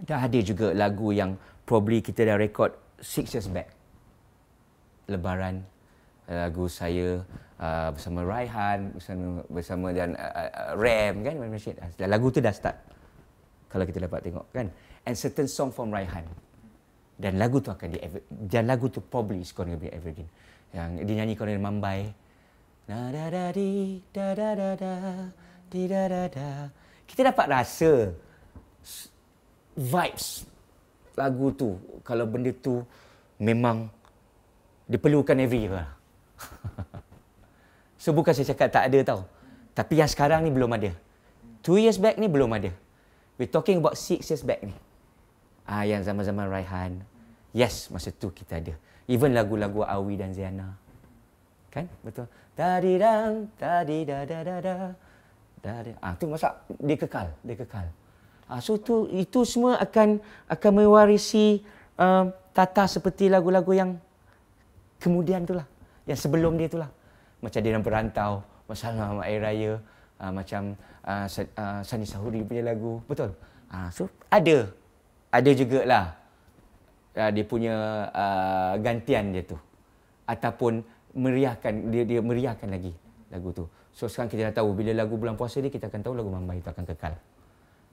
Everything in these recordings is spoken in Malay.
Dah ada juga lagu yang probably kita dah record six years back. Lebaran eh, lagu saya uh, bersama Raihan bersama, bersama dan uh, ah, ah, Ram kan Rashid. Lagu tu dah start. Kalau kita dapat tengok kan. And certain song from Raihan. Dan lagu tu akan di dan lagu tu probably is going to be evergreen. Yang dinyanyi oleh Mambai. Na da da di da da da da di da da da. Kita dapat rasa vibes lagu tu kalau benda tu memang diperlukan every year lah. so bukan saya cakap tak ada tau. Tapi yang sekarang ni belum ada. Two years back ni belum ada. We talking about six years back ni. Ah yang zaman-zaman Raihan. Yes, masa tu kita ada. Even lagu-lagu Awi dan Ziana. Kan? Betul. Tadi dan tadi da da da da. Dari ah tu masa dia kekal, dia kekal. Uh, so tu itu semua akan akan mewarisi uh, tata seperti lagu-lagu yang kemudian itulah yang sebelum dia itulah. Macam dia nak berantau, masalah mak air raya, uh, macam uh, uh, Sani Sahuri punya lagu. Betul. Uh, so ada ada jugalah uh, dia punya uh, gantian dia tu ataupun meriahkan dia dia meriahkan lagi lagu tu. So sekarang kita dah tahu bila lagu bulan puasa ni kita akan tahu lagu Mambai itu akan kekal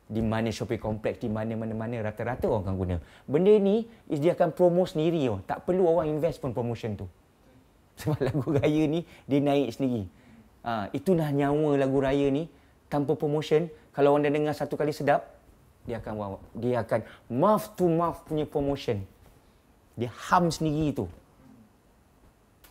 di mana shopping complex di mana-mana-mana rata-rata orang akan guna. Benda ni is dia akan promo sendiri. Oh. Tak perlu orang invest pun promotion tu. Sebab lagu raya ni dia naik sendiri. Ha, itulah nyawa lagu raya ni tanpa promotion kalau orang dah dengar satu kali sedap dia akan dia akan mouth to mouth punya promotion. Dia hum sendiri tu.